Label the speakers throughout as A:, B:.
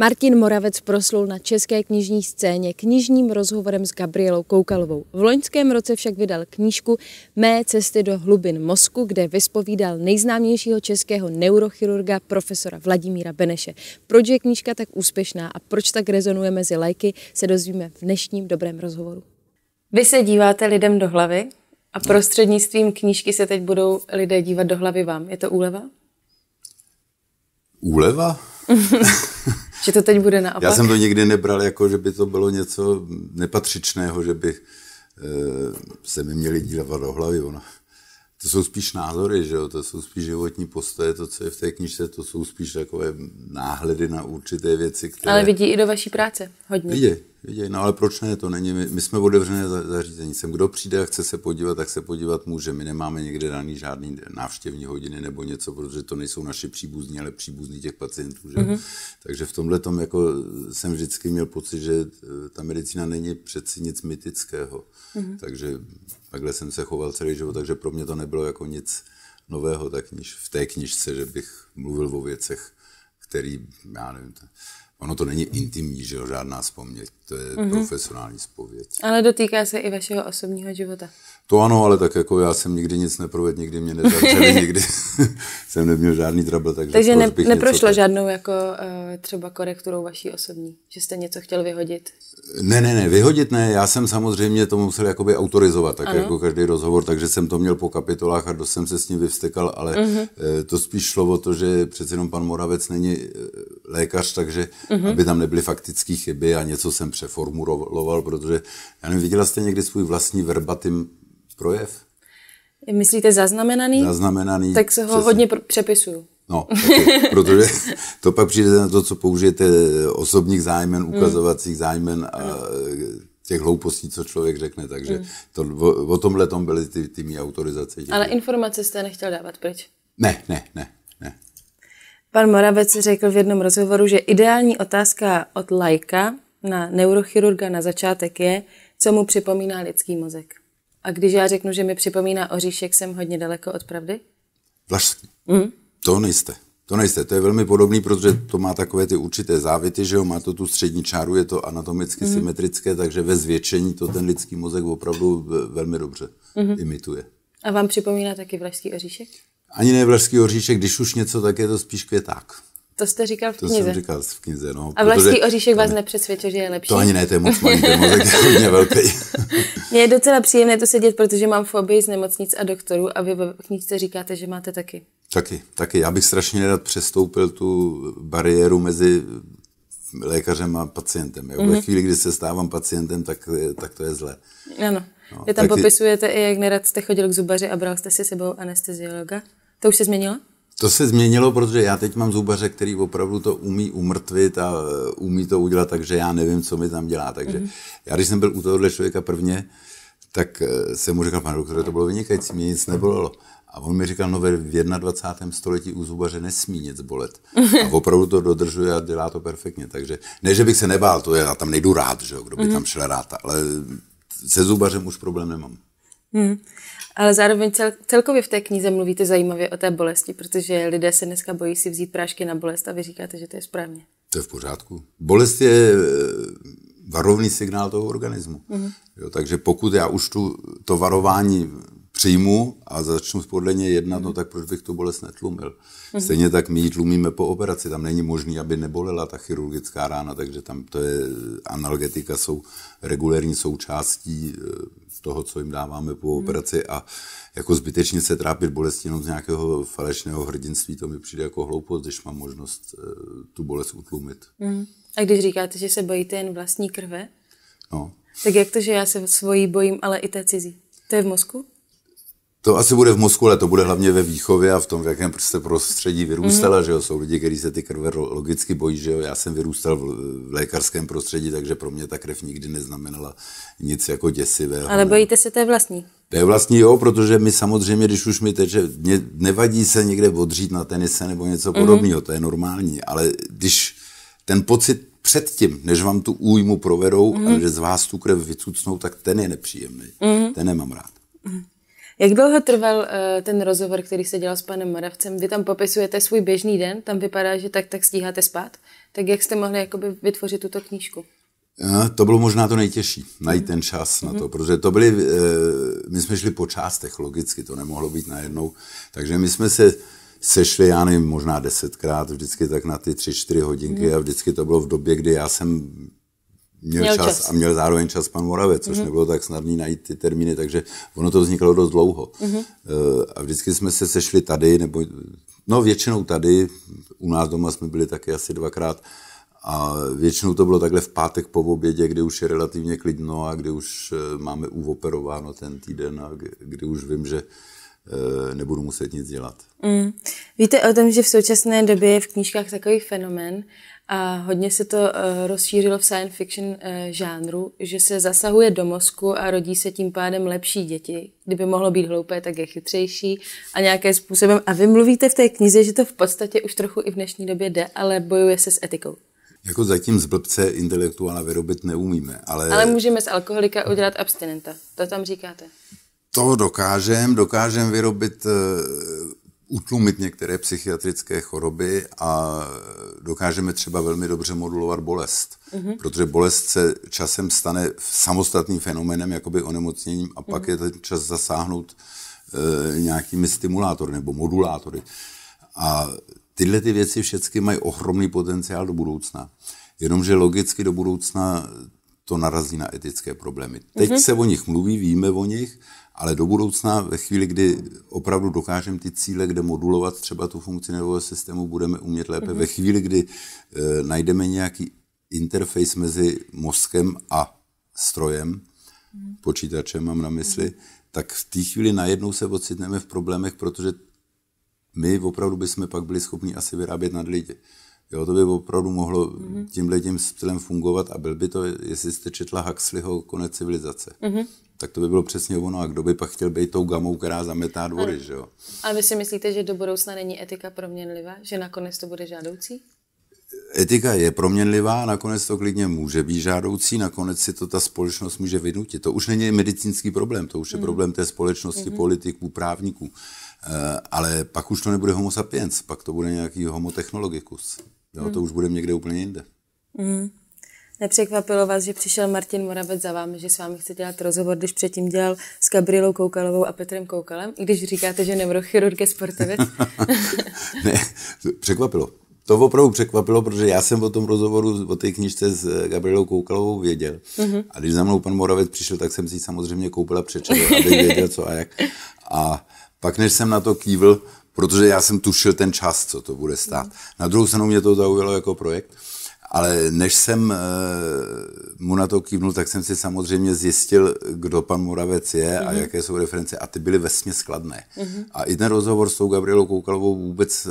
A: Martin Moravec proslul na české knižní scéně knižním rozhovorem s Gabrielou Koukalovou. V loňském roce však vydal knížku Mé cesty do hlubin mozku, kde vyspovídal nejznámějšího českého neurochirurga profesora Vladimíra Beneše. Proč je knížka tak úspěšná a proč tak rezonuje mezi lajky, se dozvíme v dnešním dobrém rozhovoru. Vy se díváte lidem do hlavy a prostřednictvím knížky se teď budou lidé dívat do hlavy vám. Je to úleva? Úleva? že to teď bude naopak. Já jsem to
B: nikdy nebral, jako že by to bylo něco nepatřičného, že by eh, se mi měli dívat do hlavy. Ona. To jsou spíš názory, že jo? to jsou spíš životní postoje, to, co je v té knižce, to jsou spíš takové náhledy na určité věci, které... Ale vidí i
A: do vaší práce hodně. Vidí,
B: Vidějí, No ale proč ne? To není, my, my jsme otevřené zařízení. Sem kdo přijde a chce se podívat, tak se podívat může. My nemáme někde daný žádný návštěvní hodiny nebo něco, protože to nejsou naši příbuzní, ale příbuzní těch pacientů. Že? Mm-hmm. Takže v tomhle tom jako jsem vždycky měl pocit, že eh, ta medicína není přeci nic mytického. Mm-hmm. Takže takhle jsem se choval celý život, takže pro mě to nebylo jako nic nového tak kniž, v té knižce, že bych mluvil o věcech, který, já nevím, t- Ono to není intimní, že jo, žádná vzpomněť, to je mm-hmm. profesionální zpověď.
A: Ale dotýká se i vašeho osobního života.
B: To ano, ale tak jako já jsem nikdy nic neprovedl, nikdy mě nezavřeli, nikdy jsem neměl žádný trouble. Takže, takže jako ne, neprošlo tak...
A: žádnou jako eh, třeba korekturou vaší osobní, že jste něco chtěl vyhodit?
B: Ne, ne, ne, vyhodit ne, já jsem samozřejmě to musel jakoby autorizovat, tak ano. jako každý rozhovor, takže jsem to měl po kapitolách a dost jsem se s ním vyvstekal, ale mm-hmm. to spíš šlo o to, že přeci jenom pan Moravec není eh, lékař, takže mm-hmm. aby tam nebyly faktické chyby a něco jsem přeformuloval, protože já nevím, viděla jste někdy svůj vlastní verbatim projev?
A: Myslíte zaznamenaný?
B: Zaznamenaný. Tak se
A: ho přesně. hodně pr- přepisuju.
B: No, taky, protože to pak přijde na to, co použijete osobních zájmen, mhm. ukazovacích zájmen a mhm. těch hloupostí, co člověk řekne. Takže mhm. to, o, tomhle tom byly ty, ty mý autorizace. Ale
A: informace jste nechtěl dávat proč?
B: Ne, ne, ne.
A: Pan Moravec řekl v jednom rozhovoru, že ideální otázka od lajka na neurochirurga na začátek je, co mu připomíná lidský mozek. A když já řeknu, že mi připomíná oříšek, jsem hodně daleko od pravdy?
B: Vlastně. Mm. To nejste. To nejste, to je velmi podobný, protože to má takové ty určité závity, že jo, má to tu střední čáru, je to anatomicky mm-hmm. symetrické, takže ve zvětšení to ten lidský mozek opravdu velmi dobře mm-hmm. imituje.
A: A vám připomíná taky vlašský oříšek?
B: Ani ne vlašský oříšek, když už něco, tak je to spíš květák. To jste říkal v knize. To jsem říkal v knize, no. A vlašský oříšek vás
A: nepřesvědčil, že je lepší? To ani ne, to je moc malý, to je mozek hodně velký. Mně je docela příjemné to sedět, protože mám fobii z nemocnic a doktorů a vy v knize říkáte, že máte taky.
B: Taky, taky. Já bych strašně rád přestoupil tu bariéru mezi lékařem a pacientem. Jo? Mm-hmm. Ve mhm. chvíli, kdy se stávám pacientem, tak, tak to je zlé.
A: Ano. No, Vy tam popisujete i, jak nerad jste chodil k zubaři a bral jste si sebou anesteziologa. To už se změnilo?
B: To se změnilo, protože já teď mám zubaře, který opravdu to umí umrtvit a e, umí to udělat takže já nevím, co mi tam dělá. Takže mm-hmm. já, když jsem byl u tohohle člověka prvně, tak e, jsem mu říkal, pane doktore, to bylo vynikající, mě nic nebolelo. A on mi říkal, no v 21. století u zubaře nesmí nic bolet. A opravdu to dodržuje a dělá to perfektně. Takže ne, že bych se nebál, to je, já tam nejdu rád, že jo, kdo by mm-hmm. tam šel rád, ale se zubařem už problém nemám.
A: Hmm. Ale zároveň cel, celkově v té knize mluvíte zajímavě o té bolesti, protože lidé se dneska bojí si vzít prášky na bolest a vy říkáte, že to je správně.
B: To je v pořádku. Bolest je e, varovný signál toho organismu. hmm Jo, takže pokud já už tu, to varování přijmu a začnu podle něj jednat, no mhm. tak proč bych tu bolest netlumil? Mhm. Stejně tak my ji tlumíme po operaci, tam není možný, aby nebolela ta chirurgická rána, takže tam to je, analgetika jsou regulérní součástí e, toho, co jim dáváme po mhm. operaci a jako zbytečně se trápit bolestí jenom z nějakého falešného hrdinství, to mi přijde jako hloupost, když mám možnost e, tu bolest utlumit.
A: A když říkáte, že se bojíte jen vlastní krve, no. tak jak to, že já se svojí bojím, ale i té cizí? To je v mozku?
B: To asi bude v mozku, ale to bude hlavně ve výchově a v tom, v jakém prostě prostředí vyrůstala, mm-hmm. že jo, jsou lidi, kteří se ty krve logicky bojí, že jo, já jsem vyrůstal v, v lékařském prostředí, takže pro mě ta krev nikdy neznamenala nic jako děsivého. Ale
A: bojíte se té vlastní?
B: To je vlastní, jo, protože my samozřejmě, když už mi teče, mě nevadí se někde odřít na tenise nebo něco mm-hmm. podobného, to je normální, ale když ten pocit předtím, než vám tu újmu provedou mm-hmm. a mhm. že z vás tu krev vycucnou, tak ten je nepříjemný, mm-hmm. ten nemám rád. Mm-hmm.
A: Jak dlouho trval uh, ten rozhovor, který se dělal s panem Moravcem? Vy tam popisujete svůj běžný den, tam vypadá, že tak, tak stíháte spát. Tak jak jste mohli jakoby vytvořit tuto
B: knížku? Eh, to bylo možná to nejtěžší, najít ten čas na to, mhm. protože to byly, eh, my jsme šli po částech logicky, to nemohlo být najednou, takže my jsme se sešli, já nevím, možná desetkrát, vždycky tak na ty tři, čtyři hodinky mhm. a vždycky to bylo v době, kdy já jsem měl, měl čas, čas a měl zároveň čas pan Moravec, což mm-hmm. nebylo tak snadné najít ty termíny, takže ono to vzniklo dost dlouho. Mm-hmm. A vždycky jsme se sešli tady, nebo no většinou tady, u nás doma jsme byli taky asi dvakrát, a většinou to bylo takhle v pátek po obědě, kdy už je relativně klidno a kdy už eh, máme uoperováno ten týden a kdy už vím, že eh, nebudu muset nic dělat.
A: Mm. Víte o tom, že v současné době je v knížkách takový fenomen. A hodně se to eh, rozšířilo v science fiction eh, žánru, že se zasahuje do mozku a rodí se tím pádem lepší děti. Kdyby mohlo být hloupé, tak je chytřejší a nějakým způsobem. A vy mluvíte v té knize, že to v podstatě už trochu i v dnešní době jde, ale bojuje se s etikou.
B: Jako zatím z blbce intelektuála vyrobit neumíme, ale... Ale
A: můžeme z alkoholika udělat abstinenta, to tam říkáte.
B: To dokážem, dokážem vyrobit eh, utlumit některé psychiatrické choroby a dokážeme třeba velmi dobře modulovat bolest. Mm-hmm. Protože bolest se časem stane samostatným fenoménem, jakoby onemocněním, a pak mm-hmm. je ten čas zasáhnout e, nějakými stimulátory nebo modulátory. A tyhle ty věci všechny mají ohromný potenciál do budoucna. Jenomže logicky do budoucna to narazí na etické problémy. Teď mm-hmm. se o nich mluví, víme o nich, ale do budoucna, ve chvíli, kdy opravdu dokážeme ty cíle, kde modulovat třeba tu funkci nervového systému, budeme umět lépe. Mm-hmm. Ve chvíli, kdy e, najdeme nějaký interface mezi mozkem a strojem, mm-hmm. počítačem mám na mysli, mm-hmm. tak v té chvíli najednou se ocitneme v problémech, protože my opravdu bychom pak byli schopni asi vyrábět nad lidi. Jo, to by opravdu mohlo mm-hmm. tímhle tím stylem fungovat a byl by to, jestli jste četla Huxleyho Konec civilizace, mm-hmm. tak to by bylo přesně ono. A kdo by pak chtěl být tou gamou, která zametá dvory, ano. že jo?
A: A vy si myslíte, že do budoucna není etika proměnlivá? Že nakonec to bude žádoucí?
B: Etika je proměnlivá, nakonec to klidně může být žádoucí, nakonec si to ta společnost může vynutit. To už není medicínský problém, to už je mm-hmm. problém té společnosti, mm-hmm. politiků, právníků. E, ale pak už to nebude homo sapiens, pak to bude nějaký homo technologicus. Jo, hmm. To už budeme někde úplně jinde.
A: Hmm. Nepřekvapilo vás, že přišel Martin Moravec za vámi, že s vámi chce dělat rozhovor, když předtím dělal s Gabrielou Koukalovou a Petrem Koukalem, i když říkáte, že neurochirurg je sportovec?
B: ne, překvapilo. To opravdu překvapilo, protože já jsem o tom rozhovoru, o té knižce s eh, Gabrielou Koukalovou věděl. Mm-hmm. A když za mnou pan Moravec přišel, tak jsem si samozřejmě koupila a aby věděl co a jak. A pak, než jsem na to kývl, protože já jsem tušil ten čas, co to bude stát. Na druhou stranu mě to zaujalo jako projekt, ale než jsem eh, mu na to kývnul, tak jsem si samozřejmě zjistil, kdo pan Moravec je a mhm. jaké jsou reference. A ty byly vesmě skladné. Mhm. A i ten rozhovor s tou Gabrielou Koukalovou vůbec eh,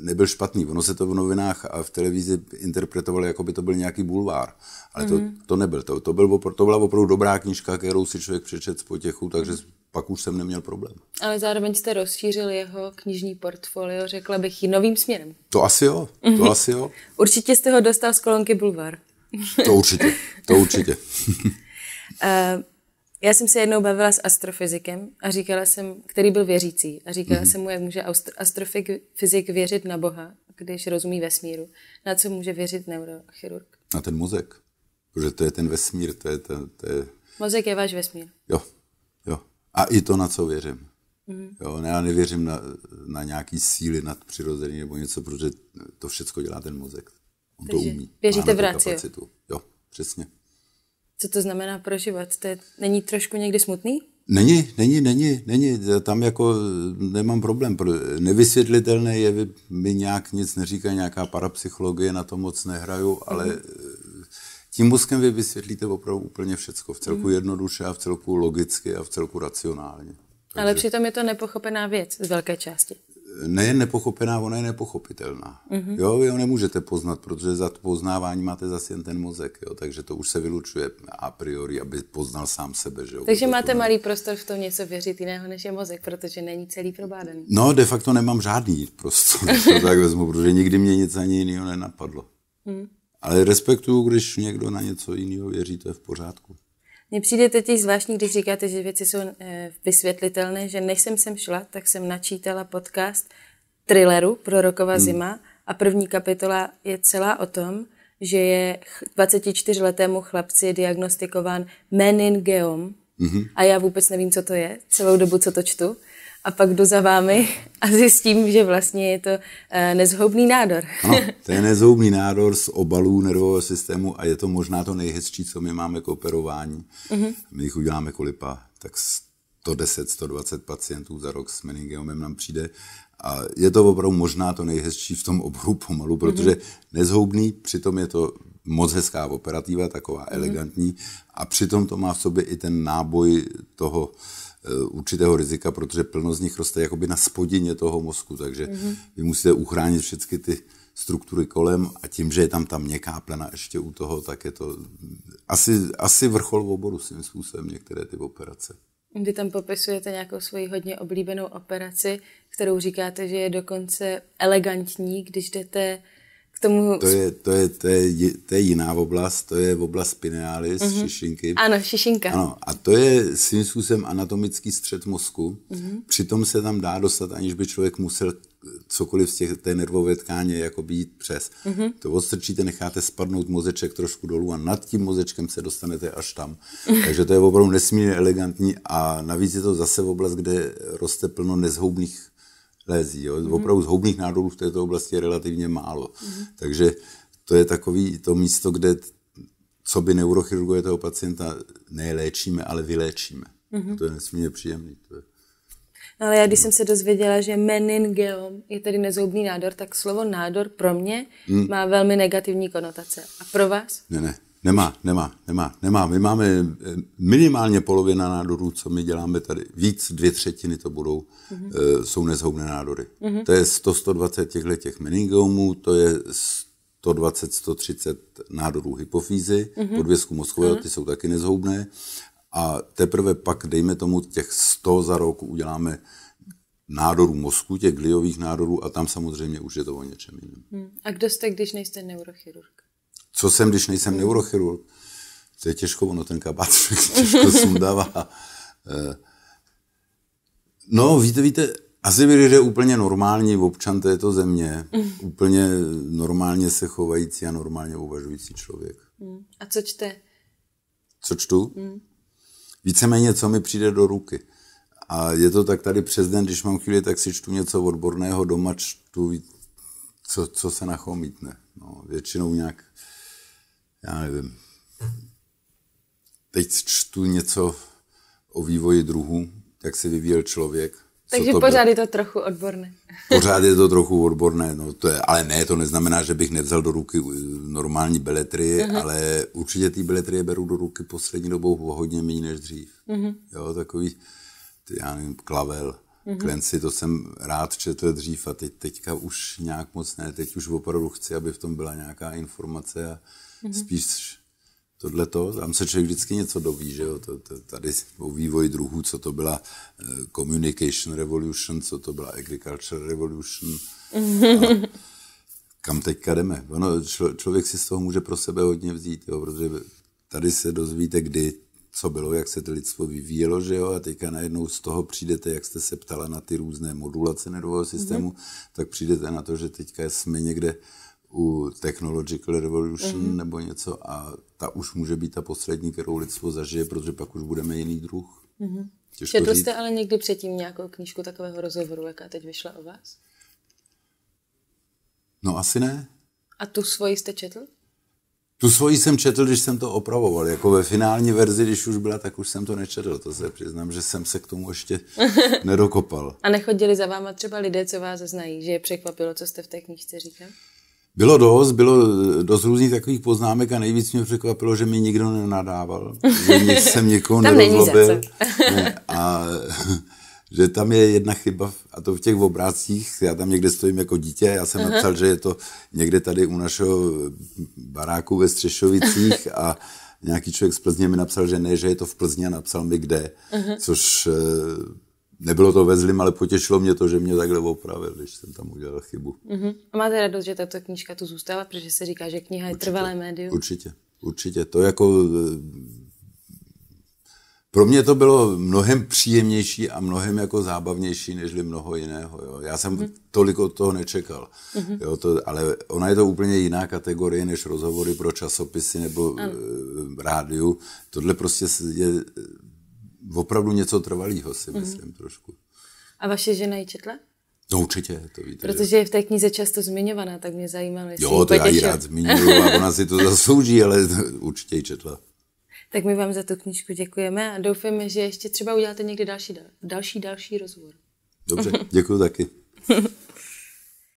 B: nebyl špatný. Ono se to v novinách a v televizi interpretovalo, jako by to byl nějaký bulvár. Ale to, mhm. to nebyl. To, to, byl, to byla opravdu dobrá knižka, kterou si člověk přečet z potěchu, takže pak už jsem neměl problém.
A: Ale zároveň jste rozšířil jeho knižní portfolio, řekla bych, i novým směrem.
B: To asi jo, to mhm. asi jo.
A: Určitě jste ho dostal z kolonky Bulvar.
B: to určitě, to určitě. uh,
A: já jsem se jednou bavila s astrofyzikem a říkala jsem, který byl věřící, a říkala mm-hmm. jsem mu, jak může astrofyzik věřit na Boha, když rozumí vesmíru. Na co může věřit neurochirurg?
B: Na ten mozek, protože to je ten vesmír, to je... To, to je...
A: Mozek je váš vesmír.
B: Jo, a i to, na co věřím. Mm. Jo, já nevěřím na, na nějaký síly nadpřirozený nebo něco, protože to všechno dělá ten mozek.
A: On Takže to umí. Věříte v kapacitu.
B: Jo, přesně.
A: Co to znamená prožívat? To je, není trošku někdy smutný?
B: Není, není, není, není. Tam jako nemám problém. Nevysvětlitelné je, mi nějak nic neříká, nějaká parapsychologie, na to moc nehraju, ale mm. Tím mozkem vy vysvětlíte opravdu úplně všecko, v celku mm. jednoduše a v celku logicky a v celku racionálně.
A: Takže... Ale přitom je to nepochopená věc z velké části.
B: Nejen nepochopená, ona je nepochopitelná. Mm-hmm. Jo, vy ho nemůžete poznat, protože za to poznávání máte zase jen ten mozek, jo, takže to už se vylučuje a priori, aby poznal sám sebe. Že takže máte
A: ne... malý prostor v tom něco věřit jiného, než je mozek, protože není celý probádaný.
B: No, de facto nemám žádný prostor, to tak vezmu, protože nikdy mě nic ani jiného nenapadlo. Mm. Ale respektuju, když někdo na něco jiného věří, to je v pořádku.
A: Mně přijde teď zvláštní, když říkáte, že věci jsou eh, vysvětlitelné, že než jsem sem šla, tak jsem načítala podcast thrilleru Prorokova hmm. zima a první kapitola je celá o tom, že je 24-letému chlapci diagnostikován meningeom mm-hmm. a já vůbec nevím, co to je, celou dobu, co to čtu a pak jdu za vámi a zjistím, že vlastně je to eh, nezhoubný nádor. No,
B: to je nezhoubný nádor z obalů nervového systému a je to možná to nejhezčí, co my máme k operování. Mm-hmm. My jich uděláme kolipa, tak 110, 120 pacientů za rok s meningiomem nám přijde a je to opravdu možná to nejhezčí v tom oboru pomalu, mhm. protože mm-hmm. nezhoubný, přitom je to moc hezká operativa, taková mm-hmm. elegantní a přitom to má v sobě i ten náboj toho Eh, určitého rizika, protože plno z nich roste jakoby na spodině toho mozku, takže mm-hmm. vy musíte uchránit všechny ty struktury kolem a tím, že je tam ta měkká plena ještě u toho, tak je to mm, asi, asi vrchol v oboru svým způsobem některé ty operace.
A: Vy tam popisujete nějakou svoji hodně oblíbenou operaci, kterou říkáte, že je dokonce elegantní, když jdete k tomu... To je,
B: to je, to je, to je jiná oblast, to je oblast pinealis, mm-hmm. šišinky. Ano,
A: šišinka. Ano,
B: a to je svým způsobem anatomický střed mozku. Mm-hmm. Přitom se tam dá dostat, aniž by člověk musel cokoliv z těch, té nervové tkáně jako být přes. Mm-hmm. To odstrčíte, necháte spadnout mozeček trošku dolů a nad tím mozečkem se dostanete až tam. Mm-hmm. Takže to je opravdu nesmírně elegantní a navíc je to zase oblast, kde roste plno nezhoubných lézí. Jo. Mm-hmm. Opravdu zhoubných nádorů v této oblasti je relativně málo. Mm-hmm. Takže to je takový to místo, kde co by neurochirurgové toho pacienta neléčíme, ale vyléčíme. Mm-hmm. To je nesmírně příjemné. To je...
A: No, ale já když jsem se dozvěděla, že meningeom je tedy nezoubný nádor, tak slovo nádor pro mě mm. má velmi negativní konotace. A pro vás?
B: Ne, ne. Nemá, nemá, nemá, nemá. My máme eh, minimálně polovina nádorů, co my děláme tady. Víc, dvě třetiny to budou, mm-hmm. jsou nezhoubné nádory. Mm-hmm. To je 100-120 těchto těch meningomů, to je 120, 130 nádorů hypofýzy, mm-hmm. podvězku mozkového, mm-hmm. ty jsou taky nezhoubné. A teprve pak, dejme tomu, těch 100 za rok uděláme nádorů mozku, těch gliových nádorů a tam samozřejmě už je to o něčem jiném.
A: Hmm. A kdo jste, když nejste neurochirurg?
B: co jsem, když nejsem neurochirurg? To je těžko, ono ten kabát těžko sundává. Eh, no, víte, víte, asi bych je úplně normální občan této země, mm. úplně normálně se chovající a normálně uvažující člověk. Mm. A co čte? Co čtu? Mm. Víceméně, co mi přijde do ruky. A je to tak tady přes den, když mám chvíli, tak si čtu něco odborného doma, čtu, co, co se nachomítne. No, většinou nějak já nevím, teď čtu něco o vývoji druhů, jak se vyvíjel člověk. Takže to pořád bylo?
A: je to trochu odborné.
B: Pořád je to trochu odborné, no to je, ale ne, to neznamená, že bych nevzal do ruky uh, normální beletrie, uh-huh. ale určitě ty beletrie beru do ruky poslední dobou hodně méně než dřív. Uh-huh. Jo, takový, ty, já nevím, klavel, uh-huh. Mhm. klenci, to jsem rád četl dřív a teď, teďka už nějak moc ne, teď už opravdu chci, aby v tom byla nějaká informace a, Mm-hmm. Spíš tohleto, tam se člověk vždycky něco doví, že jo, to, to, tady o vývoji druhů, co to byla eh, communication revolution, co to byla agriculture revolution, a kam teďka jdeme. Ono, člo, člověk si z toho může pro sebe hodně vzít, jo, protože tady se dozvíte, kdy co bylo, jak se to lidstvo vyvíjelo, že jo, a teďka najednou z toho přijdete, jak jste se ptala na ty různé modulace nervového systému, mm-hmm. tak přijdete na to, že teďka jsme někde u Technological Revolution mm-hmm. nebo něco a ta už může být ta poslední, kterou lidstvo zažije, protože pak už budeme jiný druh. Mm-hmm. Četl jste
A: ale někdy předtím nějakou knížku takového rozhovoru, jaká teď vyšla o vás?
B: No asi ne.
A: A tu svoji jste četl?
B: Tu svoji jsem četl, když jsem to opravoval. Jako ve finální verzi, když už byla, tak už jsem to nečetl. To se přiznám, že jsem se k tomu ještě nedokopal.
A: A nechodili za váma třeba lidé, co vás znají, že je překvapilo, co jste v té knížce říkal?
B: Bylo dost, bylo dost různých takových poznámek a nejvíc mě překvapilo, že mi nikdo nenadával, že jsem někoho nerozlobil. ne, a že tam je jedna chyba, a to v těch obrácích, já tam někde stojím jako dítě, já jsem uh-huh. napsal, že je to někde tady u našeho baráku ve Střešovicích a nějaký člověk z Plzně mi napsal, že ne, že je to v Plzně a napsal mi kde, uh-huh. což eh, nebylo to ve zlým, ale potěšilo mě to, že mě takhle opravil, když jsem tam udělal chybu.
A: Uh-huh. A máte radost, že tato knížka tu zůstala, protože se říká, že kniha je určitě, trvalé médium?
B: Určitě, určitě. To jako... E, pro mě to bylo mnohem příjemnější a mnohem jako zábavnější, než mnoho jiného. Jo. Já jsem uh-huh. tolik od toho nečekal. Uh-huh. Jo, to, ale ona je to úplně jiná kategorie než rozhovory pro časopisy nebo uh, rádiu. Tohle prostě je opravdu něco trvalého, si mhm. myslím mm. trošku.
A: A vaše žena ji četla?
B: No určitě, to víte. Protože
A: je v té knize často zmiňovaná, tak mě zajímalo, jestli Jo, to já ji rád zmiňuju a ona
B: si to zaslouží, ale určitě ji četla.
A: Tak my vám za tu knížku děkujeme a doufáme, že ještě třeba uděláte někdy další, další, další rozhovor.
B: Dobře, děkuji taky.